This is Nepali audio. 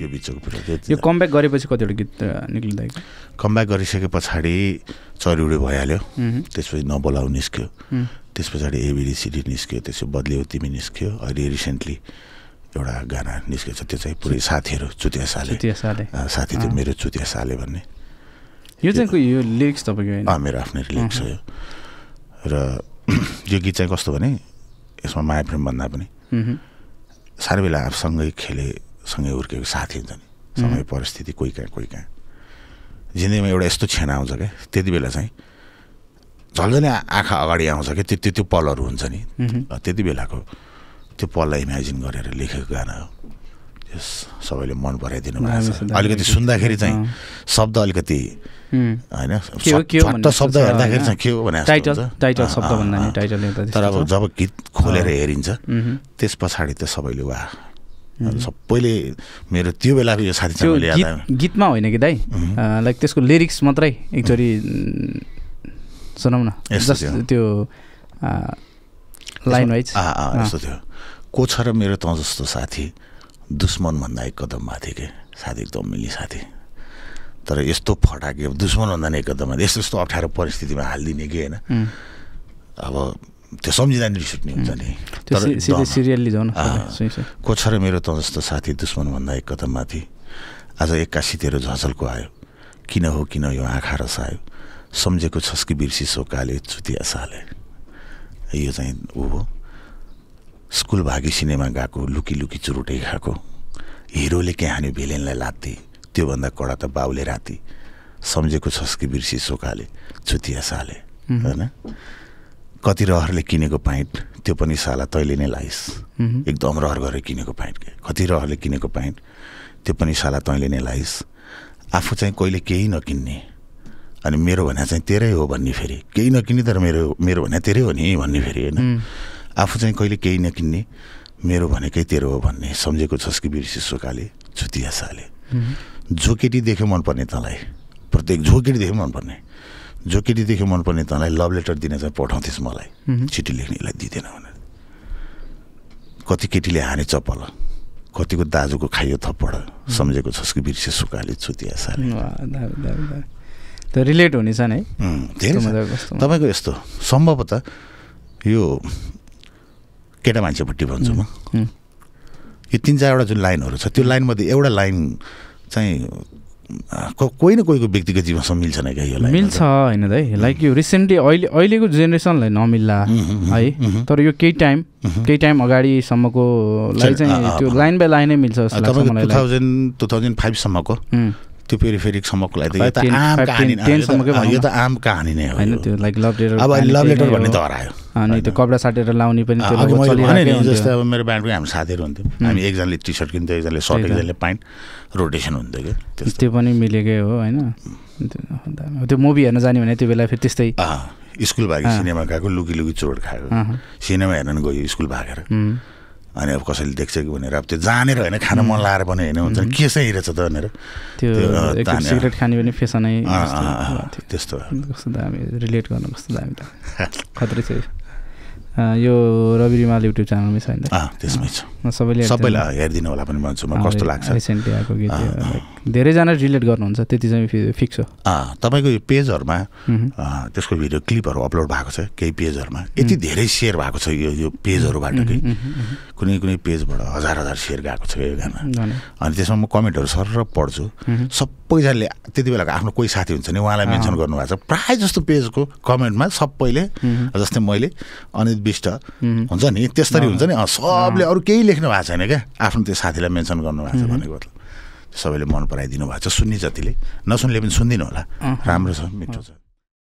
यो बिचको कुरा यो कमब्याक गरेपछि कतिवटा गीत निक्लिँदै कमब्याक गरिसके पछाडि चरिउडे भइहाल्यो त्यसपछि नबोलाउ निस्क्यो त्यस पछाडि एबिडिसिडी निस्क्यो त्यसपछि बदलियो तिमी निस्क्यो अहिले रिसेन्टली एउटा गाना निस्केको छ त्यो चाहिँ पुरै साथीहरू चुतिया साले साथी त्यो मेरो चुतिया साले भन्ने यो चाहिँ यो लिरिक्स तपाईँको मेरो आफ्नै लिरिक्स हो यो र यो गीत चाहिँ कस्तो भने यसमा माया प्रेम भन्दा पनि सानो बेला आफूसँगै खेले सँगै हुर्केको साथी हुन्छ नि समय परिस्थिति कोही कहाँ कोही कहाँ जिन्दगीमा एउटा यस्तो क्षण आउँछ क्या त्यति बेला चाहिँ झल्झनै आँखा अगाडि आउँछ क्या त्यो त्यो पलहरू हुन्छ नि त्यति बेलाको त्यो पललाई इमेजिन गरेर लेखेको गाना हो त्यस सबैले मन पराइदिनु भएको छ अलिकति सुन्दाखेरि चाहिँ शब्द अलिकति होइन शब्द हेर्दाखेरि चाहिँ के हो भने तर अब जब गीत खोलेर हेरिन्छ त्यस पछाडि त सबैले वा सबैले मेरो त्यो बेलाको यो साथी गीतमा होइन कि दाइ लाइक त्यसको लिरिक्स मात्रै एकचोटि सुनाउन त्यो लाइन वाइज यस्तो थियो को छ र मेरो तँ जस्तो साथी दुश्मन भन्दा एक कदम माथि के साथी एकदम मिल्ने साथी तर यस्तो फटाके दुश्मन भन्दा नै एकदम यस्तो यस्तो अप्ठ्यारो परिस्थितिमा हालिदिने कि होइन अब त्यो सम्झिँदा रिस उठ्ने हुन्छ नि को छ र मेरो त जस्तो साथी दुश्मनभन्दा एक कदम माथि आज एक्कासी तेरो झसलको आयो किन हो किन यो आँखा रसायो सम्झेको छस् कि बिर्सी सोकाले चुतिया साले यो चाहिँ ऊ हो स्कुल भागी सिनेमा गएको लुकी लुकी चुरुटै खाएको हिरोले के हान्यो भिलेनलाई लात्थे त्योभन्दा कडा त बाउले राति सम्झेको छस् कि बिर्सी सोकाले चुतिया साले होइन कति रहरले किनेको प्यान्ट त्यो पनि साला तैँले नै लाइस् एकदम रहर गरेर किनेको प्यान्ट कति रहरले किनेको प्यान्ट त्यो पनि साला तैँले नै लाइस् आफू चाहिँ कहिले केही नकिन्ने अनि मेरो भने चाहिँ तेरै हो भन्ने फेरि केही नकिन्ने तर मेरो मेरो भने तेरै हो नि भन्ने फेरि होइन आफू चाहिँ कहिले केही नकिन्ने मेरो भनेकै तेरो हो भन्ने सम्झेको छस् कि सुकाले छुतिया साले झोकेटी देख्यो मनपर्ने तँलाई प्रत्येक झोकेटी देख्यो मनपर्ने जो केटीदेखि मनपर्ने तँलाई लभ लेटर दिने चाहिँ पठाउँथेस् मलाई चिठी लेख्नेलाई दिँदैन भनेर कति केटीले हाने चप्पल कतिको दाजुको खाइयो थप्पड सम्झेको छस् कि बिर्से सुकाले छुतिया त रिलेट हुनेछ नि है तपाईँको यस्तो सम्भवतः यो केटा मान्छेपट्टि भन्छु म यो तिन चारवटा जुन लाइनहरू छ त्यो लाइनमध्ये एउटा लाइन चाहिँ कोही न कोहीको व्यक्तिगत जीवनसँग मिल्छ नै क्या यसलाई मिल्छ होइन दाइ लाइक यो रिसेन्टली अहिले अहिलेको जेनेरेसनलाई नमिल्ला है तर यो केही टाइम केही टाइम अगाडिसम्मको लागि चाहिँ त्यो लाइन बाई लाइनै मिल्छ टु थाउजन्ड टु थाउजन्ड फाइभसम्मको त्यो पेरिफेरिकसम्मको लागि त आम कहानी यो त आम कहानी नै हो होइन त्यो लाइक लभ लेटर अब अहिले लभ लेटर भन्ने त हरायो अनि त्यो कपडा साटेर लाउने पनि जस्तै अब मेरो ब्यान्डको हामी साथीहरू हुन्थ्यो हामी एकजनाले टी सर्ट किन्थ्यो एकजनाले सर्ट एकजनाले प्यान्ट रोटेसन हुन्थ्यो कि त्यो पनि मिलेकै हो होइन त्यो मुभी हेर्न जाने भने त्यो बेला फेरि त्यस्तै स्कुल भागेर सिनेमा गएको लुकी लुकी चोट खाएको सिनेमा हेर्न गयो स्कुल भागेर अनि अब कसैले देख्छ कि भनेर अब त्यो जानेर होइन खान मन लाएर पनि होइन हुन्छ नि के चाहिँ रहेछ त भनेर त्यो सिगरेट खाने पनि फेसनै त्यस्तो कस्तो दामी रिलेट गर्नु कस्तो दामी खत्रै छ यो रवि रिमाल युट्युब च्यानलमै छ त्यसमै छ सबैले सबैलाई हेरिदिनु होला पनि भन्छु म कस्तो लाग्छ रिसेन्टली आएको गीत धेरैजना रिलेट गर्नुहुन्छ त्यति चाहिँ फिक्स हो तपाईँको यो पेजहरूमा त्यसको भिडियो क्लिपहरू अपलोड भएको छ केही पेजहरूमा यति धेरै सेयर भएको छ यो यो पेजहरूबाट कि कुनै कुनै पेजबाट हजार हजार सेयर गएको छ यो गाना अनि त्यसमा म कमेन्टहरू सर पढ्छु सब सबैजनाले त्यति बेलाको आफ्नो कोही साथी हुन्छ नि उहाँलाई मेन्सन गर्नुभएको छ प्रायः जस्तो पेजको कमेन्टमा सबैले जस्तै मैले अनित विष्ट हुन्छ नि त्यस्तरी हुन्छ नि सबले अरू केही लेख्नु भएको छैन क्या आफ्नो त्यो साथीलाई मेन्सन गर्नुभएको छ भनेको सबैले मन पराइदिनु भएको छ सुन्ने जतिले नसुन्ने पनि सुनिदिनु होला राम्रो छ मिठो छ